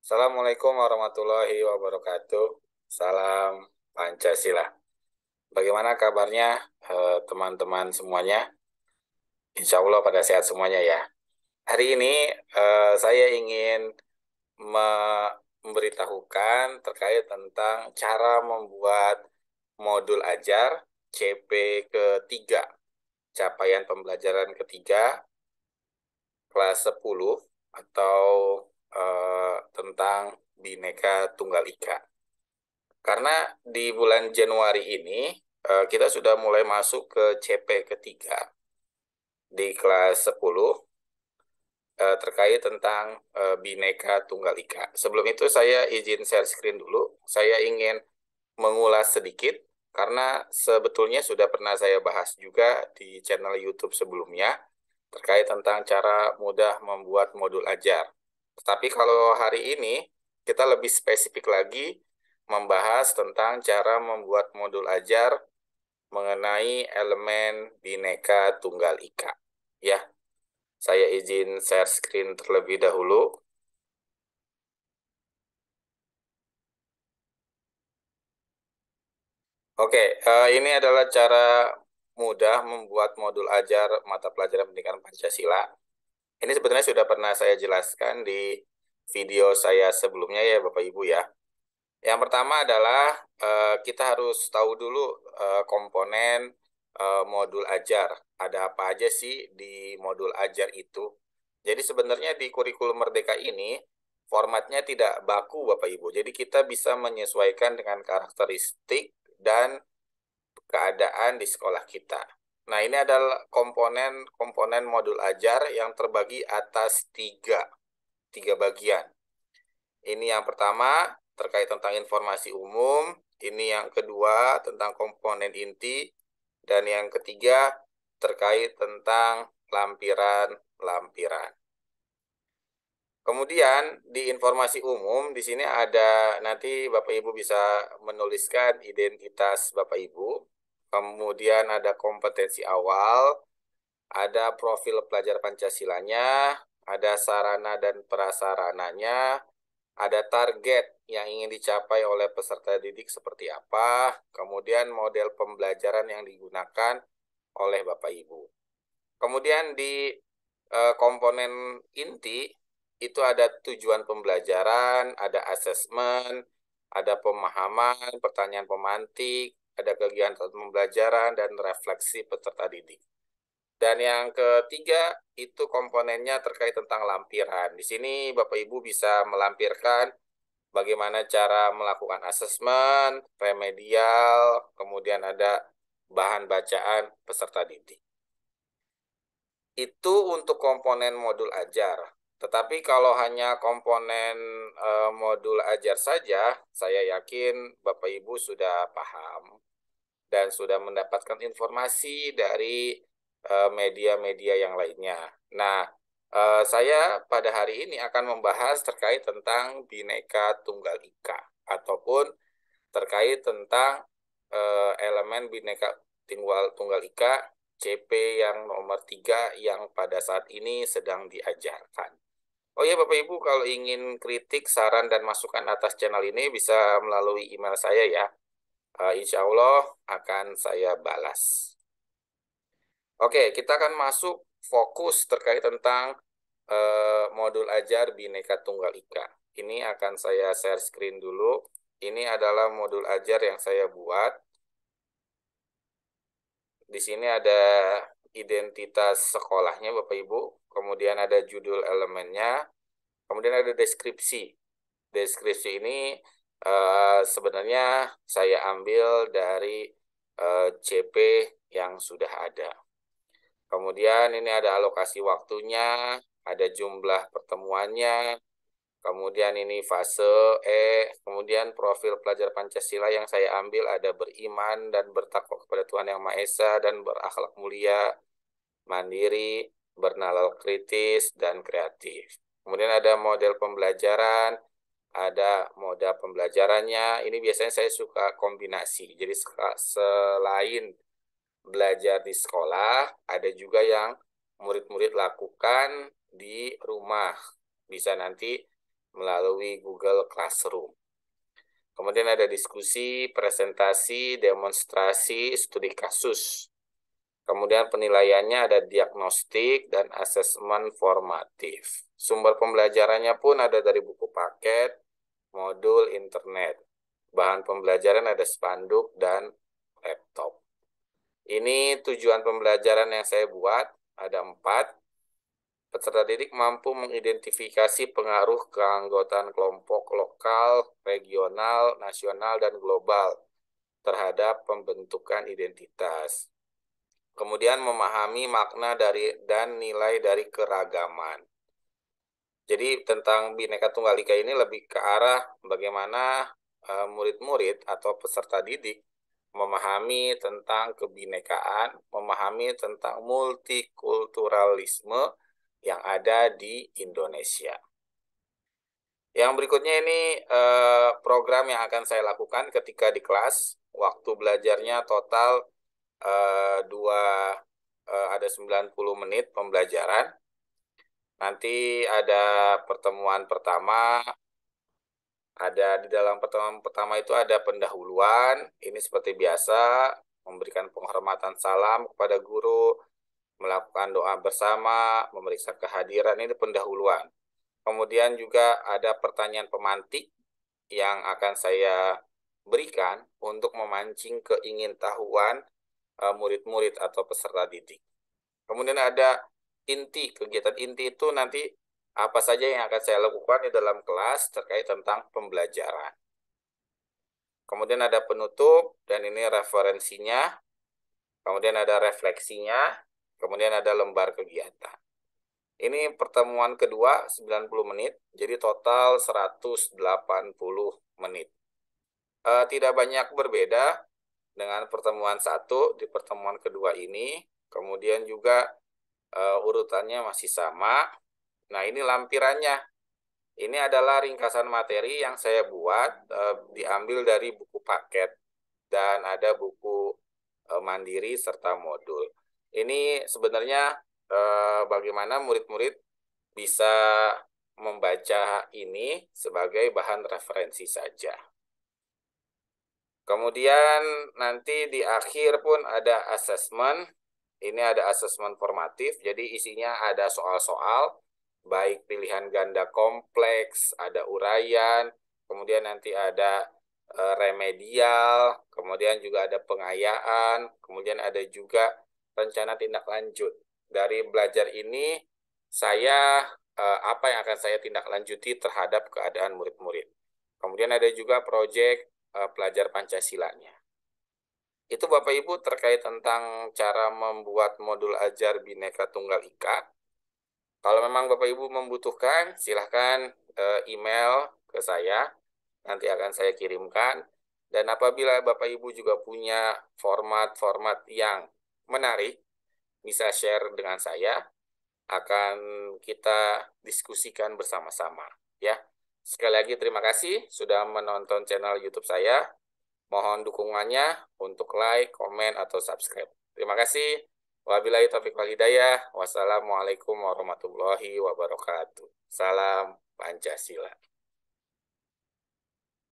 Assalamualaikum warahmatullahi wabarakatuh. Salam Pancasila. Bagaimana kabarnya eh, teman-teman eh, semuanya? Insya Allah pada sehat semuanya ya. Hari ini eh, saya ingin memberitahukan terkait tentang cara membuat modul ajar CP ketiga, capaian pembelajaran ketiga, kelas 10 atau uh, tentang bineka Tunggal Ika. Karena di bulan Januari ini uh, kita sudah mulai masuk ke CP ketiga di kelas 10 uh, eh, terkait tentang uh, Bhinneka Tunggal Ika. Sebelum itu saya izin share screen dulu. Saya ingin mengulas sedikit karena sebetulnya sudah pernah saya bahas juga di channel YouTube sebelumnya terkait tentang cara mudah membuat modul ajar. Tapi kalau hari ini kita lebih spesifik lagi membahas tentang cara membuat modul ajar mengenai elemen bineka tunggal ika. Ya, saya izin share screen terlebih dahulu. Oke, eh, ini adalah cara mudah membuat modul ajar mata pelajaran pendidikan Pancasila ini sebetulnya sudah pernah saya jelaskan di video saya sebelumnya ya Bapak Ibu ya. Yang pertama adalah eh, kita harus tahu dulu eh, komponen eh, modul ajar. Ada apa aja sih di modul ajar itu? Jadi sebenarnya di kurikulum Merdeka ini formatnya tidak baku Bapak Ibu. Jadi kita bisa menyesuaikan dengan karakteristik dan keadaan di sekolah kita. Nah, ini adalah komponen-komponen modul ajar yang terbagi atas tiga, tiga bagian. Ini yang pertama terkait tentang informasi umum, ini yang kedua tentang komponen inti, dan yang ketiga terkait tentang lampiran-lampiran. Kemudian di informasi umum di sini ada nanti Bapak Ibu bisa menuliskan identitas Bapak Ibu kemudian ada kompetensi awal, ada profil pelajar Pancasilanya, ada sarana dan prasarananya, ada target yang ingin dicapai oleh peserta didik seperti apa, kemudian model pembelajaran yang digunakan oleh Bapak Ibu. Kemudian di eh, komponen inti itu ada tujuan pembelajaran, ada asesmen, ada pemahaman, pertanyaan pemantik, ada kegiatan pembelajaran dan refleksi peserta didik. Dan yang ketiga itu komponennya terkait tentang lampiran. Di sini Bapak Ibu bisa melampirkan bagaimana cara melakukan asesmen, remedial, kemudian ada bahan bacaan peserta didik. Itu untuk komponen modul ajar. Tetapi kalau hanya komponen e, modul ajar saja, saya yakin Bapak Ibu sudah paham dan sudah mendapatkan informasi dari eh, media-media yang lainnya. Nah, e, saya pada hari ini akan membahas terkait tentang bineka tunggal ika ataupun terkait tentang e, elemen bineka tunggal tunggal ika CP yang nomor 3 yang pada saat ini sedang diajarkan. Oh ya Bapak Ibu, kalau ingin kritik, saran, dan masukan atas channel ini bisa melalui email saya ya. Uh, insya Allah akan saya balas. Oke, kita akan masuk fokus terkait tentang uh, modul ajar Bineka Tunggal Ika. Ini akan saya share screen dulu. Ini adalah modul ajar yang saya buat. Di sini ada identitas sekolahnya Bapak Ibu kemudian ada judul elemennya, kemudian ada deskripsi. Deskripsi ini uh, sebenarnya saya ambil dari uh, eh, CP yang sudah ada. Kemudian ini ada alokasi waktunya, ada jumlah pertemuannya, kemudian ini fase E, kemudian profil pelajar Pancasila yang saya ambil ada beriman dan bertakwa kepada Tuhan Yang Maha Esa dan berakhlak mulia, mandiri, bernalar kritis, dan kreatif. Kemudian ada model pembelajaran, ada moda pembelajarannya. Ini biasanya saya suka kombinasi. Jadi selain belajar di sekolah, ada juga yang murid-murid lakukan di rumah. Bisa nanti melalui Google Classroom. Kemudian ada diskusi, presentasi, demonstrasi, studi kasus. Kemudian penilaiannya ada diagnostik dan asesmen formatif. Sumber pembelajarannya pun ada dari buku paket, modul, internet. Bahan pembelajaran ada spanduk dan laptop. Ini tujuan pembelajaran yang saya buat, ada empat. Peserta didik mampu mengidentifikasi pengaruh keanggotaan kelompok lokal, regional, nasional, dan global terhadap pembentukan identitas Kemudian memahami makna dari dan nilai dari keragaman. Jadi tentang Bhinneka Tunggal Ika ini lebih ke arah bagaimana eh, murid-murid uh, atau peserta didik memahami tentang kebinekaan, memahami tentang multikulturalisme yang ada di Indonesia. Yang berikutnya ini eh, program yang akan saya lakukan ketika di kelas. Waktu belajarnya total Eh, dua uh, ada 90 menit pembelajaran. Nanti ada pertemuan pertama ada di dalam pertemuan pertama itu ada pendahuluan. Ini seperti biasa memberikan penghormatan salam kepada guru, melakukan doa bersama, memeriksa kehadiran ini pendahuluan. Kemudian juga ada pertanyaan pemantik yang akan saya berikan untuk memancing keingintahuan Eh, murid-murid atau peserta didik. Kemudian ada inti, kegiatan inti itu nanti apa saja yang akan saya lakukan di dalam kelas terkait tentang pembelajaran. Kemudian ada penutup, dan ini referensinya. Kemudian ada refleksinya. Kemudian ada lembar kegiatan. Ini pertemuan kedua 90 menit, jadi total 180 menit. E, tidak banyak berbeda, dengan pertemuan satu di pertemuan kedua ini, kemudian juga uh, urutannya masih sama. Nah, ini lampirannya. Ini adalah ringkasan materi yang saya buat uh, diambil dari buku paket dan ada buku uh, mandiri serta modul. Ini sebenarnya uh, bagaimana murid-murid bisa membaca ini sebagai bahan referensi saja. Kemudian nanti di akhir pun ada assessment. Ini ada assessment formatif, jadi isinya ada soal-soal, baik pilihan ganda kompleks, ada uraian, kemudian nanti ada e, remedial, kemudian juga ada pengayaan, kemudian ada juga rencana tindak lanjut. Dari belajar ini, saya e, apa yang akan saya tindak lanjuti terhadap keadaan murid-murid. Kemudian ada juga proyek uh, pelajar Pancasilanya. Itu Bapak Ibu terkait tentang cara membuat modul ajar Bineka Tunggal Ika. Kalau memang Bapak Ibu membutuhkan, silahkan eh, email ke saya. Nanti akan saya kirimkan. Dan apabila Bapak Ibu juga punya format-format yang menarik, bisa share dengan saya. Akan kita diskusikan bersama-sama, ya. Sekali lagi terima kasih sudah menonton channel YouTube saya. Mohon dukungannya untuk like, komen, atau subscribe. Terima kasih. Wabillahi taufiq wal hidayah. Wassalamualaikum warahmatullahi wabarakatuh. Salam Pancasila.